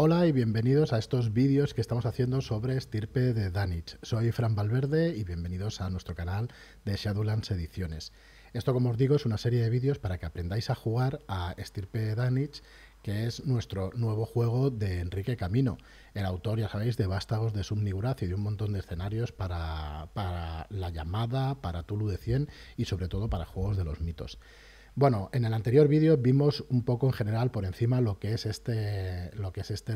Hola y bienvenidos a estos vídeos que estamos haciendo sobre estirpe de Danich. Soy Fran Valverde y bienvenidos a nuestro canal de Shadowlands Ediciones. Esto, como os digo, es una serie de vídeos para que aprendáis a jugar a estirpe de Danich, que es nuestro nuevo juego de Enrique Camino, el autor, ya sabéis, de Vástagos de Subniguraz y de un montón de escenarios para, para La Llamada, para Tulu de 100 y sobre todo para Juegos de los Mitos. Bueno, en el anterior vídeo vimos un poco en general por encima lo que es este, lo que es este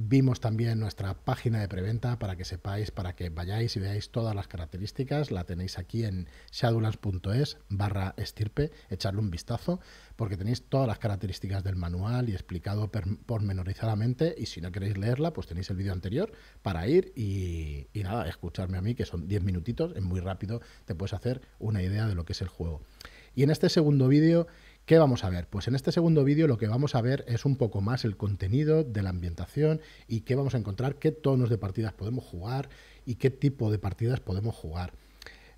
Vimos también nuestra página de preventa para que sepáis, para que vayáis y veáis todas las características. La tenéis aquí en shadulans.es barra estirpe, echarle un vistazo, porque tenéis todas las características del manual y explicado pormenorizadamente. Y si no queréis leerla, pues tenéis el vídeo anterior para ir y, nada, escucharme a mí, que son 10 minutitos, es muy rápido, te puedes hacer una idea de lo que es el juego. Y en este segundo vídeo, ¿qué vamos a ver? Pues en este segundo vídeo lo que vamos a ver es un poco más el contenido de la ambientación y qué vamos a encontrar, qué tonos de partidas podemos jugar y qué tipo de partidas podemos jugar.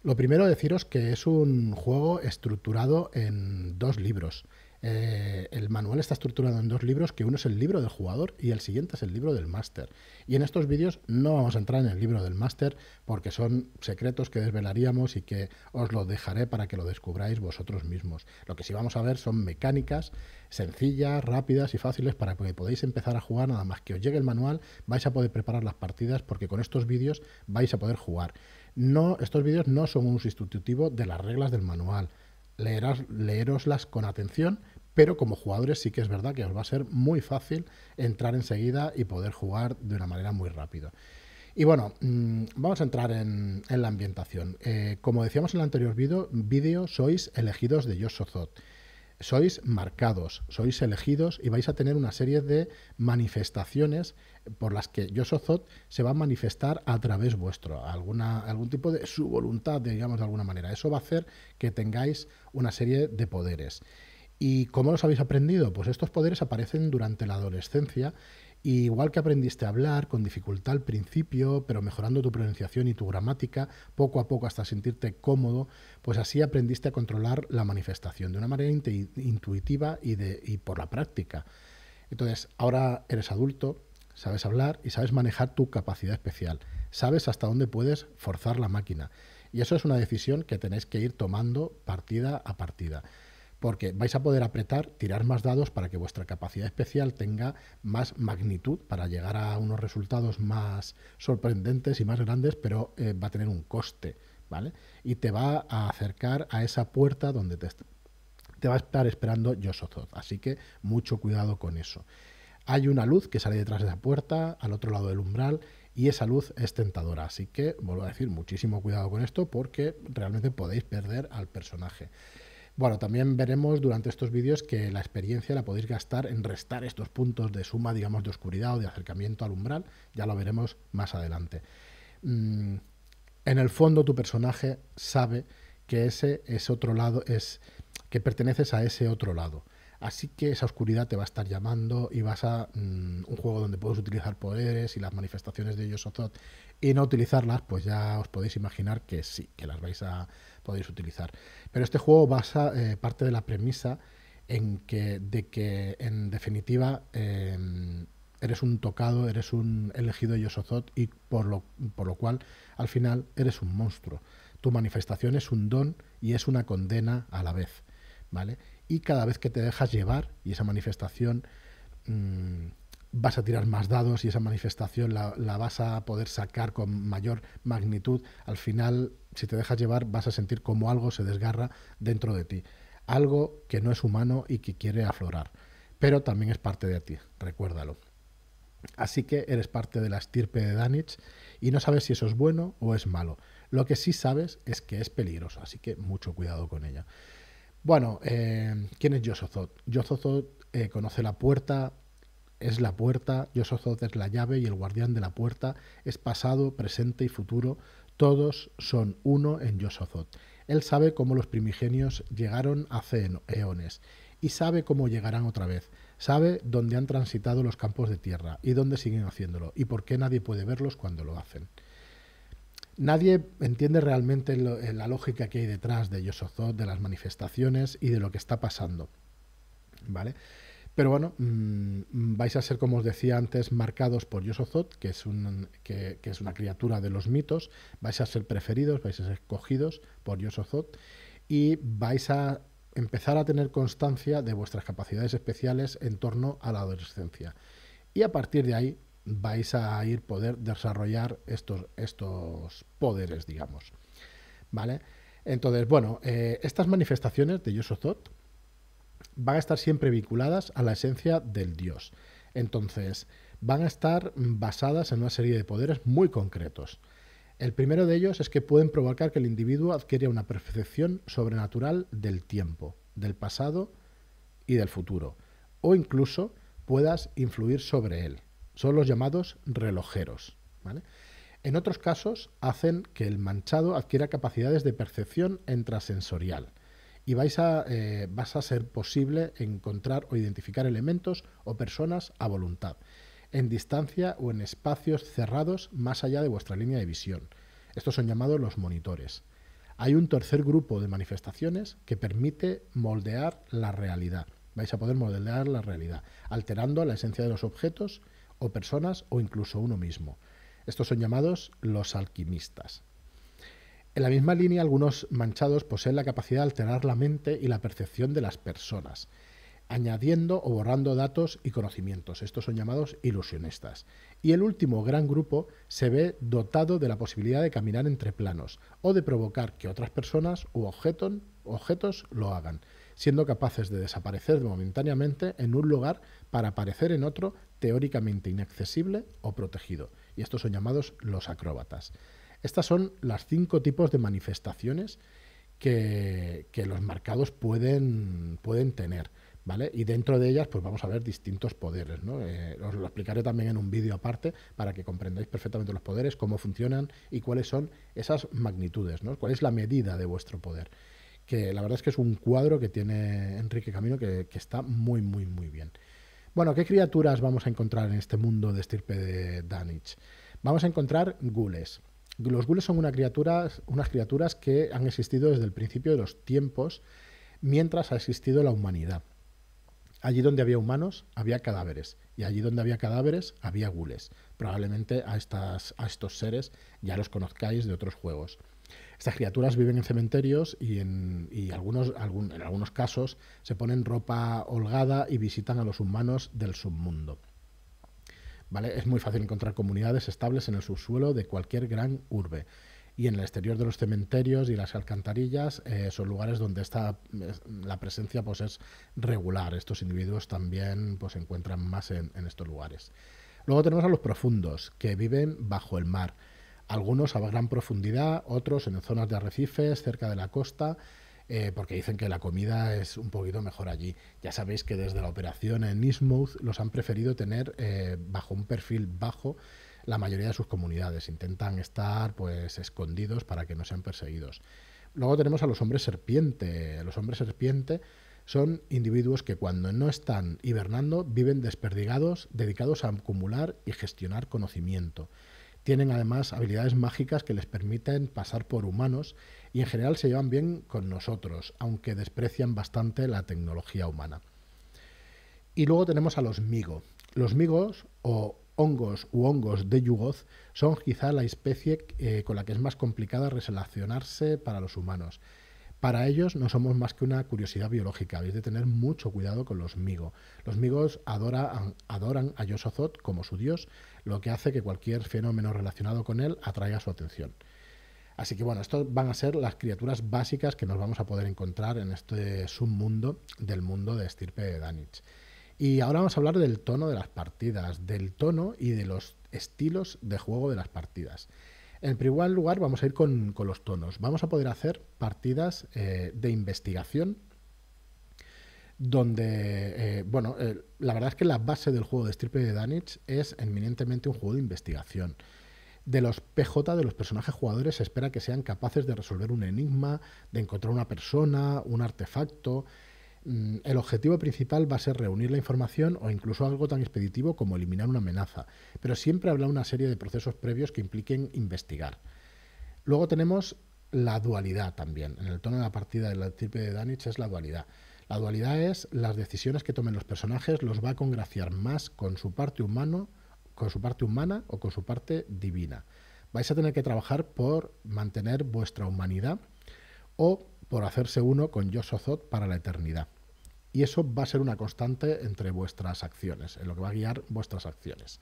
Lo primero deciros que es un juego estructurado en dos libros. Eh, el manual está estructurado en dos libros, que uno es el libro del jugador y el siguiente es el libro del máster. Y en estos vídeos no vamos a entrar en el libro del máster porque son secretos que desvelaríamos y que os los dejaré para que lo descubráis vosotros mismos. Lo que sí vamos a ver son mecánicas sencillas, rápidas y fáciles para que podáis empezar a jugar nada más que os llegue el manual, vais a poder preparar las partidas porque con estos vídeos vais a poder jugar. No, estos vídeos no son un sustitutivo de las reglas del manual leeros, leeroslas con atención, pero como jugadores sí que es verdad que os va a ser muy fácil entrar enseguida y poder jugar de una manera muy rápida. Y bueno, mm, vamos a entrar en, la ambientación. Eh, como decíamos en el anterior vídeo, sois elegidos de Yosozot sois marcados, sois elegidos y vais a tener una serie de manifestaciones por las que sozot se va a manifestar a través vuestro, alguna, algún tipo de su voluntad, digamos de alguna manera. Eso va a hacer que tengáis una serie de poderes. ¿Y cómo los habéis aprendido? Pues estos poderes aparecen durante la adolescencia igual que aprendiste a hablar con dificultad al principio, pero mejorando tu pronunciación y tu gramática poco a poco hasta sentirte cómodo, pues así aprendiste a controlar la manifestación de una manera intuitiva y, y por la práctica. Entonces, ahora eres adulto, sabes hablar y sabes manejar tu capacidad especial, sabes hasta dónde puedes forzar la máquina. Y eso es una decisión que tenéis que ir tomando partida a partida porque vais a poder apretar, tirar más dados para que vuestra capacidad especial tenga más magnitud para llegar a unos resultados más sorprendentes y más grandes, pero eh, va a tener un coste, ¿vale? Y te va a acercar a esa puerta donde te, te va a estar esperando Yosozoth, así que mucho cuidado con eso. Hay una luz que sale detrás de la puerta, al otro lado del umbral, y esa luz es tentadora. Así que vuelvo a decir, muchísimo cuidado con esto porque realmente podéis perder al personaje. Bueno, también veremos durante estos vídeos que la experiencia la podéis gastar en restar estos puntos de suma, digamos, de oscuridad o de acercamiento al umbral, ya lo veremos más adelante. Mm, en el fondo tu personaje sabe que ese es otro lado, es que perteneces a ese otro lado. Así que esa oscuridad te va a estar llamando y vas a mm, un juego donde puedes utilizar poderes y las manifestaciones de Yosozot y no utilizarlas, pues ya os podéis imaginar que sí, que las vais a podéis utilizar. Pero este juego basa eh, parte de la premisa en que, de que en definitiva em, eres un tocado, eres un elegido Yosozot y por lo, por lo cual al final eres un monstruo. Tu manifestación es un don y es una condena a la vez. ¿Vale? y cada vez que te dejas llevar y esa manifestación mm, vas a tirar más dados y esa manifestación la, la, vas a poder sacar con mayor magnitud, al final si te dejas llevar vas a sentir como algo se desgarra dentro de ti, algo que no es humano y que quiere aflorar, pero también es parte de ti, recuérdalo. Así que eres parte de la estirpe de Danich y no sabes si eso es bueno o es malo. Lo que sí sabes es que es peligroso, así que mucho cuidado con ella. Bueno, eh, ¿quién es Yosozot? Yosozot eh, conoce la puerta, es la puerta, Yosozot es la llave y el guardián de la puerta, es pasado, presente y futuro, todos son uno en Yosozot. Él sabe cómo los primigenios llegaron hace eones y sabe cómo llegarán otra vez. Sabe dónde han transitado los campos de tierra y dónde siguen haciéndolo y por qué nadie puede verlos cuando lo hacen. Nadie entiende realmente eh, la lógica que hay detrás de Yosozot, de las manifestaciones y de lo que está pasando. ¿Vale? Pero bueno, mm, vais a ser, como os decía antes, marcados por Yosozot, que es, que, es una criatura de los mitos. Vais a ser preferidos, vais a ser escogidos por Yosozot y vais a empezar a tener constancia de vuestras capacidades especiales en torno a la adolescencia. Y a partir de ahí vais a ir poder desarrollar estos, estos poderes, digamos. ¿Vale? Entonces, bueno, eh, estas manifestaciones de Yosozot van a estar siempre vinculadas a la esencia del dios. Entonces, van a estar basadas en una serie de poderes muy concretos. El primero de ellos es que pueden provocar que el individuo adquiera una percepción sobrenatural del tiempo, del pasado y del futuro, o incluso puedas influir sobre él. Son los llamados relojeros. En otros casos hacen que el manchado adquiera capacidades de percepción intrasensorial y vais a, eh, vas a ser posible encontrar o identificar elementos o personas a voluntad, en distancia o en espacios cerrados más allá de vuestra línea de visión. Estos son llamados los monitores. Hay un tercer grupo de manifestaciones que permite moldear la realidad. Vais a poder moldear la realidad, alterando la esencia de los objetos o personas o incluso uno mismo. Estos son llamados los alquimistas. En la misma línea, algunos manchados poseen la capacidad de alterar la mente y la percepción de las personas, añadiendo o borrando datos y conocimientos. Estos son llamados ilusionistas. Y el último gran grupo se ve dotado de la posibilidad de caminar entre planos o de provocar que otras personas u objetos lo hagan siendo capaces de desaparecer momentáneamente en un lugar para aparecer en otro teóricamente inaccesible o protegido. Y estos son llamados los acróbatas. Estas son las cinco tipos de manifestaciones que, los marcados pueden, pueden tener. ¿Vale? Y dentro de ellas, pues vamos a ver distintos poderes, ¿no? Eh, os lo explicaré también en un vídeo aparte para que comprendáis perfectamente los poderes, cómo funcionan y cuáles son esas magnitudes, ¿no? Cuál es la medida de vuestro poder que la verdad es que es un cuadro que tiene Enrique Camino que, está muy, muy, muy bien. Bueno, ¿qué criaturas vamos a encontrar en este mundo de estirpe de Danich? Vamos a encontrar gules. Los gules son una unas criaturas que han existido desde el principio de los tiempos, mientras ha existido la humanidad. Allí donde había humanos, había cadáveres, y allí donde había cadáveres, había gules. Probablemente a, estas, a estos seres ya los conozcáis de otros juegos. Estas criaturas viven en cementerios y en, algunos, en algunos casos se ponen ropa holgada y visitan a los humanos del submundo. ¿Vale? Es muy fácil encontrar comunidades estables en el subsuelo de cualquier gran urbe. Y en el exterior de los cementerios y las alcantarillas eh, son lugares donde está la presencia pues, es regular. Estos individuos también pues, se encuentran más en estos lugares. Luego tenemos a los profundos, que viven bajo el mar algunos a gran profundidad, otros en zonas de arrecifes, cerca de la costa, eh, porque dicen que la comida es un poquito mejor allí. Ya sabéis que desde la operación en Eastmouth los han preferido tener eh, bajo un perfil bajo la mayoría de sus comunidades. Intentan estar pues escondidos para que no sean perseguidos. Luego tenemos a los hombres serpiente. Los hombres serpiente son individuos que cuando no están hibernando viven desperdigados, dedicados a acumular y gestionar conocimiento. Tienen además habilidades mágicas que les permiten pasar por humanos y en general se llevan bien con nosotros, aunque desprecian bastante la tecnología humana. Y luego tenemos a los Migo. Los Migos o hongos u hongos de Yugoz son quizá la especie eh, con la que es más complicada relacionarse para los humanos. Para ellos no somos más que una curiosidad biológica. Habéis de tener mucho cuidado con los migos. Los migos adoran, adoran a Yosozot como su dios, lo que hace que cualquier fenómeno relacionado con él atraiga su atención. Así que bueno, estas van a ser las criaturas básicas que nos vamos a poder encontrar en este submundo del mundo de estirpe de Danich. Y ahora vamos a hablar del tono de las partidas, del tono y de los estilos de juego de las partidas. En primer lugar, vamos a ir con, los tonos. Vamos a poder hacer partidas eh, de investigación donde, eh, bueno, eh, la verdad es que la base del juego de Stripe de Danish es eminentemente un juego de investigación. De los PJ, de los personajes jugadores, se espera que sean capaces de resolver un enigma, de encontrar una persona, un artefacto, Mm, el objetivo principal va a ser reunir la información o incluso algo tan expeditivo como eliminar una amenaza, pero siempre habrá una serie de procesos previos que impliquen investigar. Luego tenemos la dualidad también. En el tono de la partida del triple de Danich es la dualidad. La dualidad es las decisiones que tomen los personajes los va a congraciar más con su parte humano, con su parte humana o con su parte divina. Vais a tener que trabajar por mantener vuestra humanidad o por hacerse uno con Yosozot para la eternidad. Y eso va a ser una constante entre vuestras acciones, en lo que va a guiar vuestras acciones.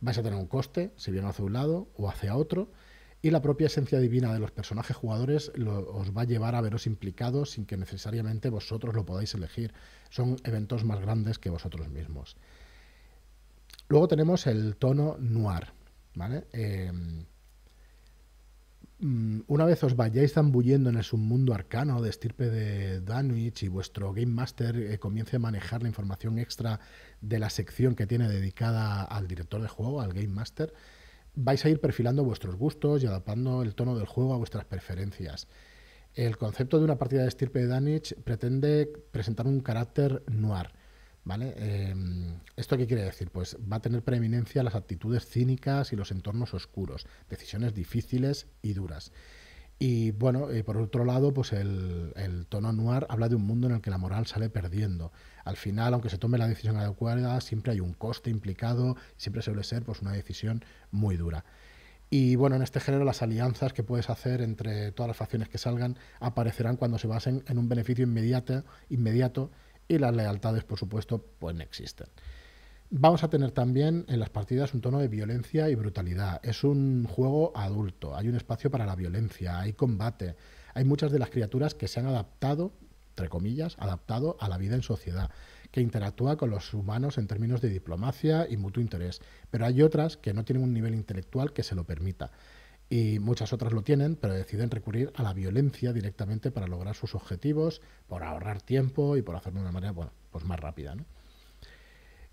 Vais a tener un coste, si bien hacia un lado o hacia otro, y la propia esencia divina de los personajes jugadores os va a llevar a veros implicados sin que necesariamente vosotros lo podáis elegir. Son eventos más grandes que vosotros mismos. Luego tenemos el tono noir. ¿vale? Eh, Mm, una vez os vayáis zambullendo en el submundo arcano de estirpe de Danwich y vuestro Game Master eh, comience a manejar la información extra de la sección que tiene dedicada al director de juego, al Game Master, vais a ir perfilando vuestros gustos y adaptando el tono del juego a vuestras preferencias. El concepto de una partida de estirpe de Danwich pretende presentar un carácter noir Em, ¿Esto qué quiere decir? Pues va a tener preeminencia las actitudes cínicas y los entornos oscuros, decisiones difíciles y duras. Y bueno, eh, por otro lado, pues el, tono noir habla de un mundo en el que la moral sale perdiendo. Al final, aunque se tome la decisión adecuada, siempre hay un coste implicado, siempre suele ser pues, una decisión muy dura. Y bueno, en este género las alianzas que puedes hacer entre todas las facciones que salgan aparecerán cuando se basen en un beneficio inmediato, inmediato y las lealtades, por supuesto, pues existen. Vamos a tener también en las partidas un tono de violencia y brutalidad. Es un juego adulto, hay un espacio para la violencia, hay combate, hay muchas de las criaturas que se han adaptado, entre comillas, adaptado a la vida en sociedad, que interactúa con los humanos en términos de diplomacia y mutuo interés, pero hay otras que no tienen un nivel intelectual que se lo permita y muchas otras lo tienen, pero deciden recurrir a la violencia directamente para lograr sus objetivos, por ahorrar tiempo y por hacerlo de una manera pues más rápida.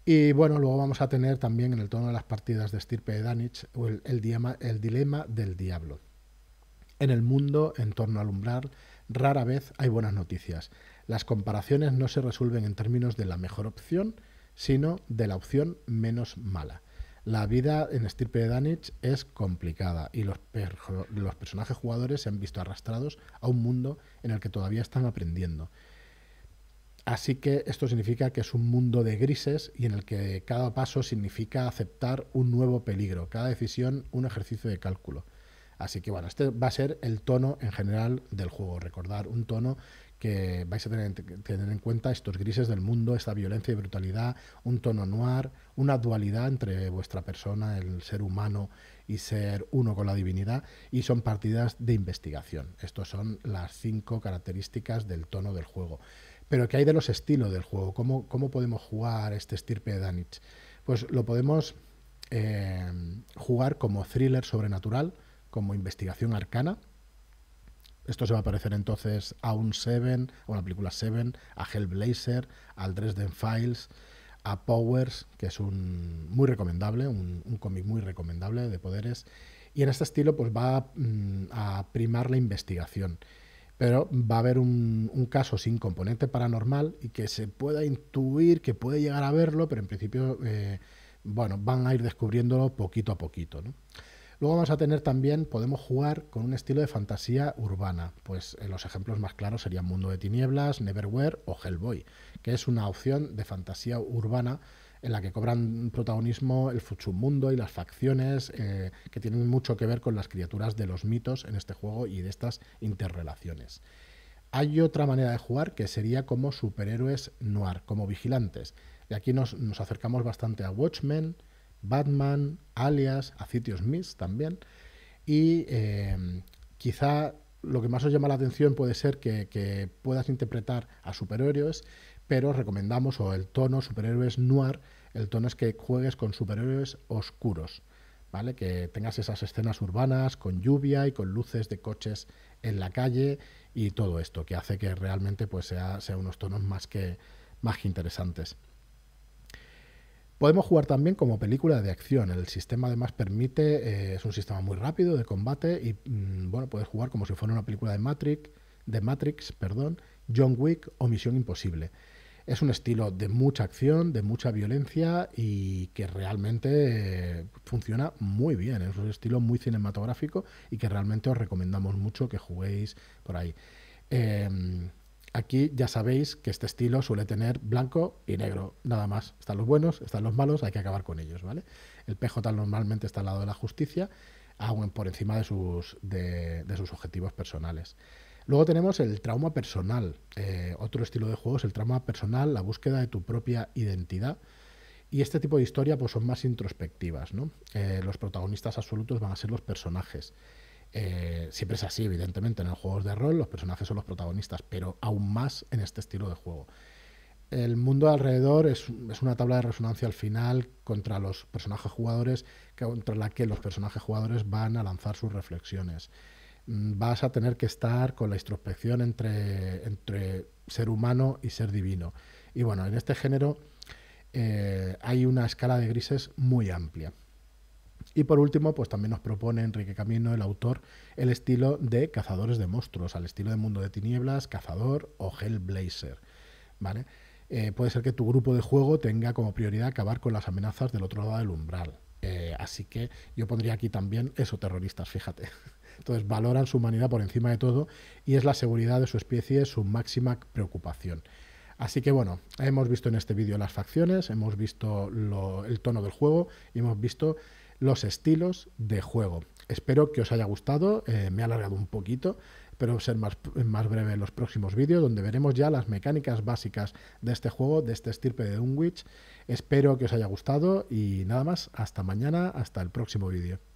Y bueno, luego vamos a tener también en el tono de las partidas de Stirpe de Danich el, el dilema del diablo. En el mundo, en torno al umbral, rara vez hay buenas noticias. Las comparaciones no se resuelven en términos de la mejor opción, sino de la opción menos mala. La vida en stirpe de Danich es complicada y los, los personajes jugadores se han visto arrastrados a un mundo en el que todavía están aprendiendo. Así que esto significa que es un mundo de grises y en el que cada paso significa aceptar un nuevo peligro, cada decisión un ejercicio de cálculo. Así que bueno, este va a ser el tono en general del juego, recordar un tono que vais a tener, tener en cuenta estos grises del mundo, esta violencia y brutalidad, un tono noir, una dualidad entre vuestra persona, el ser humano y ser uno con la divinidad, y son partidas de investigación. Estas son las cinco características del tono del juego. Pero ¿qué hay de los estilos del juego? ¿Cómo, cómo podemos jugar este estirpe de Danich? Pues lo podemos eh, jugar como thriller sobrenatural, como investigación arcana, esto se va a parecer entonces a un Seven, a una película Seven, a Hellblazer, al Dresden Files, a Powers, que es un muy recomendable, un, cómic muy recomendable de poderes. Y en este estilo pues va mm, a, primar la investigación. Pero va a haber un, caso sin componente paranormal y que se pueda intuir, que puede llegar a verlo, pero en principio, eh, bueno, van a ir descubriéndolo poquito a poquito. Luego vamos a tener también, podemos jugar con un estilo de fantasía urbana. Pues en eh, los ejemplos más claros serían Mundo de Tinieblas, Neverwhere o Hellboy, que es una opción de fantasía urbana en la que cobran protagonismo el mundo y las facciones eh, que tienen mucho que ver con las criaturas de los mitos en este juego y de estas interrelaciones. Hay otra manera de jugar que sería como superhéroes noir, como vigilantes. Y aquí nos, nos acercamos bastante a Watchmen, Batman, Alias, a Sitios Miss también. Y em, quizá lo que más os llama la atención puede ser que, puedas interpretar a superhéroes, pero recomendamos o el tono superhéroes noir, el tono es que juegues con superhéroes oscuros, ¿vale? Que tengas esas escenas urbanas con lluvia y con luces de coches en la calle y todo esto, que hace que realmente pues sea, unos tonos más que, más que interesantes. Podemos jugar también como película de acción. El sistema además permite, eh, es un sistema muy rápido de combate y mm, bueno, puedes jugar como si fuera una película de Matrix, de Matrix, perdón, John Wick o Misión Imposible. Es un estilo de mucha acción, de mucha violencia y que realmente eh, funciona muy bien. Es un estilo muy cinematográfico y que realmente os recomendamos mucho que juguéis por ahí. Em, Aquí ya sabéis que este estilo suele tener blanco y negro, nada más. Están los buenos, están los malos, hay que acabar con ellos, ¿vale? El PJ normalmente está al lado de la justicia, aún por encima de sus, de, sus objetivos personales. Luego tenemos el trauma personal. Eh, otro estilo de juego es el trauma personal, la búsqueda de tu propia identidad. Y este tipo de historia pues, son más introspectivas. ¿no? Eh, los protagonistas absolutos van a ser los personajes. Eh, siempre es así, evidentemente, en los juegos de rol los personajes son los protagonistas, pero aún más en este estilo de juego. El mundo alrededor es, una tabla de resonancia al final contra los personajes jugadores, contra la que los personajes jugadores van a lanzar sus reflexiones. Mm, vas a tener que estar con la introspección entre, ser humano y ser divino. Y bueno, en este género eh, hay una escala de grises muy amplia. Y por último, pues también nos propone Enrique Camino, el autor, el estilo de Cazadores de Monstruos, al estilo de Mundo de Tinieblas, Cazador o Hellblazer. ¿Vale? Eh, puede ser que tu grupo de juego tenga como prioridad acabar con las amenazas del otro lado del umbral. Eh, así que yo pondría aquí también eso, terroristas, fíjate. Entonces valoran su humanidad por encima de todo y es la seguridad de su especie su máxima preocupación. Así que bueno, hemos visto en este vídeo las facciones, hemos visto el tono del juego y hemos visto los estilos de juego. Espero que os haya gustado, eh, me ha alargado un poquito, pero ser más, más breve en los próximos vídeos, donde veremos ya las mecánicas básicas de este juego, de este estirpe de Dunwich. Espero que os haya gustado y nada más, hasta mañana, hasta el próximo vídeo.